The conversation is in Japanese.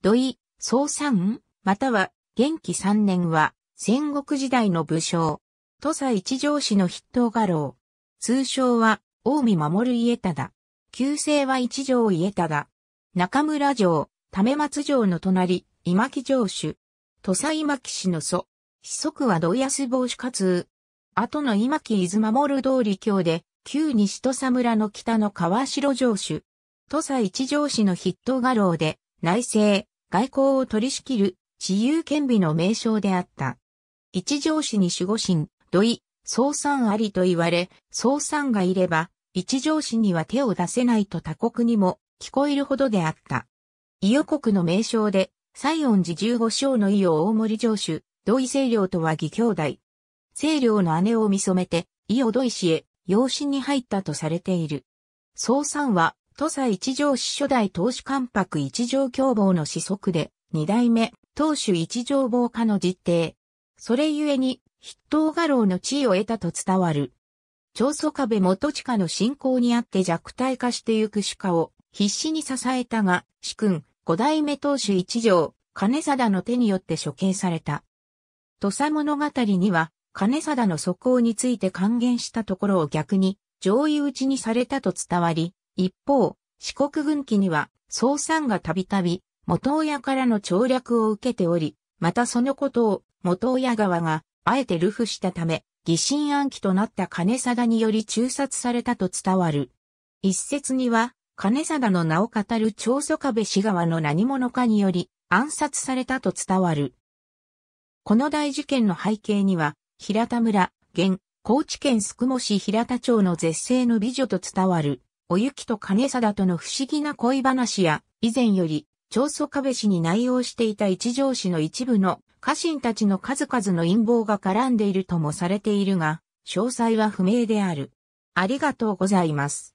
土井、総三、または元気三年は戦国時代の武将、土佐一条氏の筆頭画廊。通称は、近江守家忠。旧姓は一条家忠。中村城、為松城の隣、今木城主。土佐今木氏の祖。子息は土安坊主かつ、後の今木伊豆守通り京で、旧西土佐村の北の川城城主。土佐一条氏の筆頭画廊で、内政、外交を取り仕切る、自由権利の名称であった。一条氏に守護神、土井、総産ありと言われ、総産がいれば、一条氏には手を出せないと他国にも聞こえるほどであった。伊予国の名称で、西恩寺十五章の伊予大森城主、土井清涼とは義兄弟。清涼の姉を見染めて、伊予土井氏へ、養子に入ったとされている。総産は、土佐一条市初代当主関白一条共謀の子息で、二代目、当主一条謀家の実定。それゆえに、筆頭画廊の地位を得たと伝わる。長宗壁元親の信仰にあって弱体化してゆく主家を必死に支えたが、主君、五代目当主一条、金貞の手によって処刑された。土佐物語には、金貞の素行について還元したところを逆に、上位討ちにされたと伝わり、一方、四国軍機には、総さんがたびたび、元親からの調略を受けており、またそのことを、元親側が、あえて流布したため、疑心暗鬼となった金貞により中殺されたと伝わる。一説には、金貞の名を語る長祖壁氏側の何者かにより暗殺されたと伝わる。この大事件の背景には、平田村、現、高知県宿毛市平田町の絶世の美女と伝わる、おゆきと金貞との不思議な恋話や、以前より、長宗壁氏に内容していた一条氏の一部の家臣たちの数々の陰謀が絡んでいるともされているが、詳細は不明である。ありがとうございます。